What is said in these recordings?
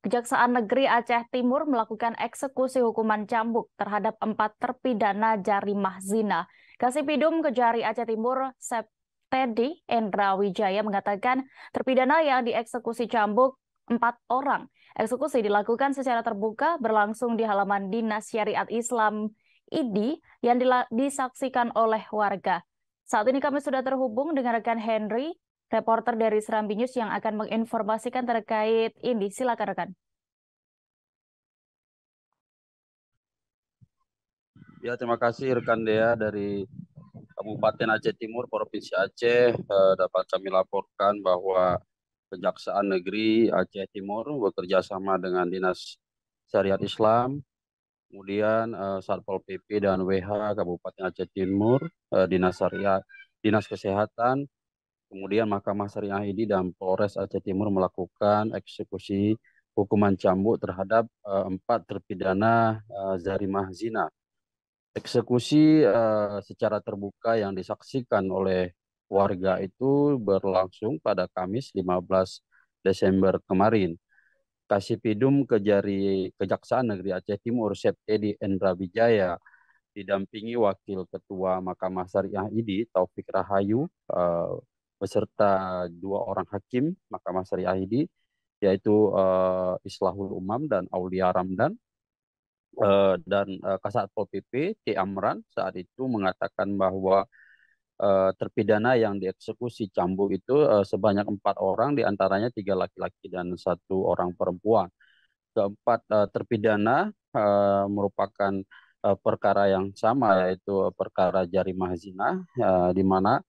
Kejaksaan Negeri Aceh Timur melakukan eksekusi hukuman cambuk terhadap empat terpidana jarimah zina. Kasipidum Kejari Aceh Timur, Septedi Endra Wijaya mengatakan terpidana yang dieksekusi cambuk empat orang. Eksekusi dilakukan secara terbuka berlangsung di halaman Dinas Syariat Islam IDI yang disaksikan oleh warga. Saat ini kami sudah terhubung dengan rekan Henry reporter dari Serambi News yang akan menginformasikan terkait ini. Silakan rekan. Ya, terima kasih rekan Dea dari Kabupaten Aceh Timur, Provinsi Aceh eh, dapat kami laporkan bahwa Kejaksaan Negeri Aceh Timur bekerja sama dengan Dinas Syariat Islam, kemudian eh, Satpol PP dan WH Kabupaten Aceh Timur, eh, Dinas Syariat, Dinas Kesehatan, Kemudian Mahkamah Syariah ID dan Polres Aceh Timur melakukan eksekusi hukuman cambuk terhadap uh, empat terpidana uh, zarimah zina. Eksekusi uh, secara terbuka yang disaksikan oleh warga itu berlangsung pada Kamis 15 Desember kemarin. Kasih Kasipidum Kejari Kejaksaan Negeri Aceh Timur Septedi Endra Wijaya didampingi Wakil Ketua Mahkamah Syariah ID Taufik Rahayu uh, beserta dua orang hakim Mahkamah Syariah ini yaitu uh, Islahul Umam dan Aulia Ramdan uh, dan uh, Kasat Pol PP T Amran saat itu mengatakan bahwa uh, terpidana yang dieksekusi cambuk itu uh, sebanyak empat orang diantaranya tiga laki-laki dan satu orang perempuan keempat uh, terpidana uh, merupakan uh, perkara yang sama yaitu perkara jari mahzina uh, di mana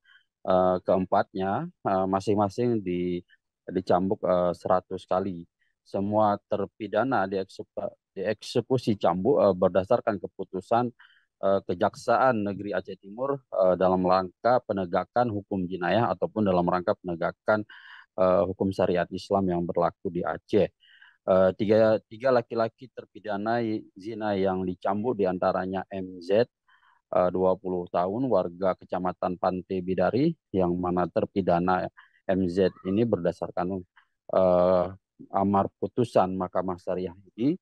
Eh, keempatnya eh, masing-masing di dicambuk 100 eh, kali. Semua terpidana dieksekusi cambuk berdasarkan keputusan Kejaksaan Negeri Aceh Timur dalam rangka penegakan hukum jinayah ataupun dalam rangka penegakan hukum syariat Islam yang berlaku di Aceh. tiga tiga laki-laki terpidana zina yang dicambuk diantaranya MZ, 20 eh, tahun warga Kecamatan Pantai Bidari yang mana terpidana MZ ini berdasarkan uh, amar putusan Mahkamah Syariah ini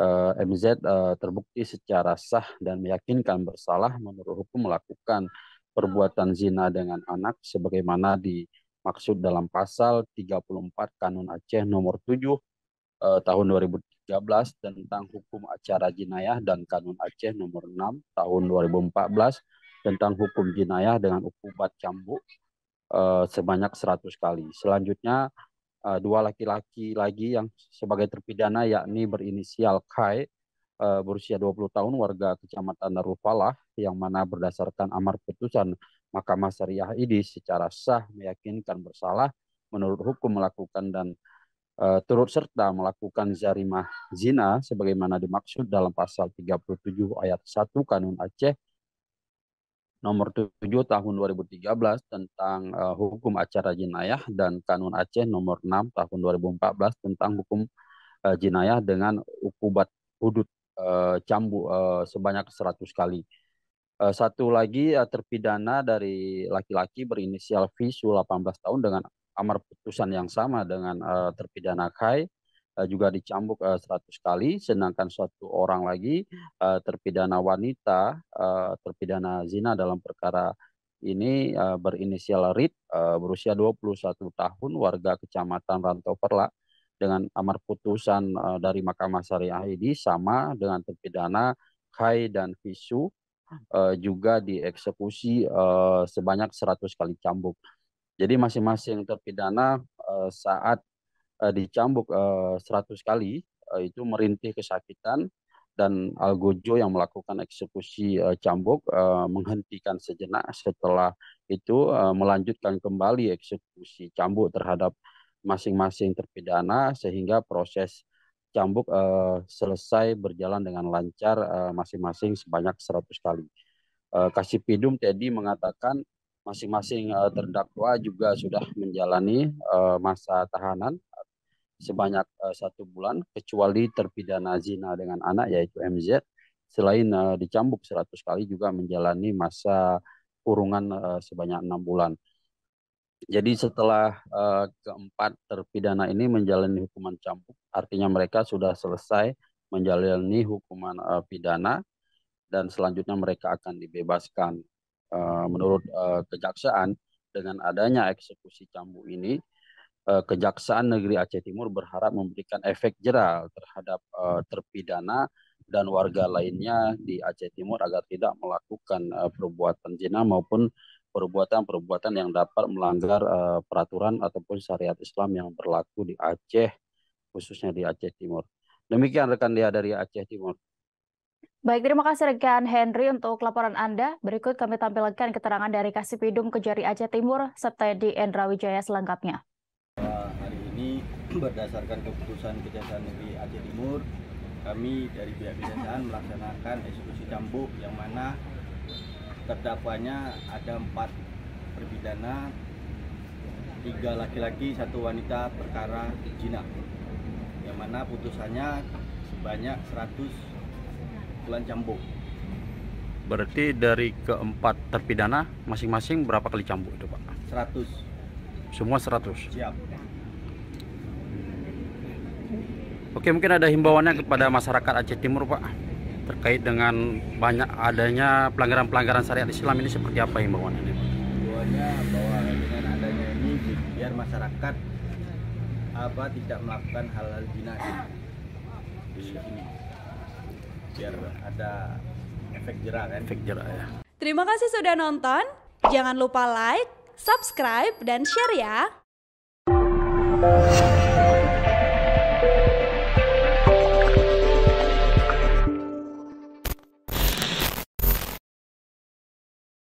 uh, eh, MZ uh, terbukti secara sah dan meyakinkan bersalah menurut hukum melakukan perbuatan zina dengan anak sebagaimana dimaksud dalam pasal 34 Kanun Aceh nomor 7 uh, tahun 2000 13 tentang hukum acara jinayah dan Kanun Aceh nomor 6 tahun 2014 tentang hukum jinayah dengan ukubat cambuk uh, sebanyak 100 kali. Selanjutnya uh, dua laki-laki lagi yang sebagai terpidana yakni berinisial Kai uh, eh, berusia 20 tahun warga Kecamatan Darufalah yang mana berdasarkan amar putusan Mahkamah Syariah ini secara sah meyakinkan bersalah menurut hukum melakukan dan uh, turut serta melakukan zarimah zina sebagaimana dimaksud dalam pasal 37 ayat 1 Kanun Aceh nomor 7 tahun 2013 tentang uh, hukum acara jinayah dan Kanun Aceh nomor 6 tahun 2014 tentang hukum uh, jinayah dengan ukubat hudud uh, cambu uh, sebanyak 100 kali. satu lagi terpidana dari laki-laki berinisial V 18 tahun dengan amar putusan yang sama dengan uh, terpidana Kai uh, eh, juga dicambuk uh, eh, 100 kali sedangkan satu orang lagi uh, terpidana wanita uh, terpidana zina dalam perkara ini uh, berinisial Rit uh, berusia 21 tahun warga Kecamatan Rantau Perla dengan amar putusan uh, dari Mahkamah Syariah ini sama dengan terpidana Kai dan Visu uh, juga dieksekusi uh, sebanyak 100 kali cambuk. Jadi masing-masing terpidana eh, saat eh, dicambuk 100 eh, kali itu merintih kesakitan dan Algojo yang melakukan eksekusi cambuk menghentikan sejenak setelah itu melanjutkan kembali eksekusi cambuk terhadap masing-masing terpidana sehingga proses cambuk selesai berjalan dengan lancar masing-masing sebanyak 100 kali. Uh, Pidum Teddy mengatakan masing-masing uh, terdakwa juga sudah menjalani uh, masa tahanan sebanyak uh, satu bulan kecuali terpidana zina dengan anak yaitu MZ selain uh, dicambuk 100 kali juga menjalani masa kurungan uh, sebanyak enam bulan. Jadi setelah uh, keempat terpidana ini menjalani hukuman cambuk, artinya mereka sudah selesai menjalani hukuman uh, pidana dan selanjutnya mereka akan dibebaskan. Eh, menurut uh, kejaksaan dengan adanya eksekusi cambuk ini uh, Kejaksaan Negeri Aceh Timur berharap memberikan efek jera terhadap uh, terpidana dan warga lainnya di Aceh Timur agar tidak melakukan uh, perbuatan zina maupun perbuatan-perbuatan yang dapat melanggar uh, peraturan ataupun syariat Islam yang berlaku di Aceh khususnya di Aceh Timur. Demikian rekan dia dari Aceh Timur. Baik, terima kasih rekan Henry untuk laporan Anda. Berikut kami tampilkan keterangan dari Kasipidum Kejari Aceh Timur, serta di Wijaya selengkapnya. Hari ini berdasarkan keputusan Kejaksaan Negeri Aceh Timur, kami dari pihak kejaksaan melaksanakan eksekusi cambuk yang mana terdapatnya ada empat terpidana, tiga laki-laki, satu wanita perkara jinak. yang mana putusannya sebanyak 100 pukulan cambuk. Berarti dari keempat terpidana masing-masing berapa kali cambuk itu, Pak? 100. Semua 100. Siap. Oke, mungkin ada himbauannya kepada masyarakat Aceh Timur, Pak. Terkait dengan banyak adanya pelanggaran-pelanggaran syariat Islam ini seperti apa himbauannya, Pak? Himbauannya bahwa dengan adanya ini biar masyarakat apa tidak melakukan hal-hal zina di iya biar ada efek jerah kan efek jerah ya terima kasih sudah nonton jangan lupa like subscribe dan share ya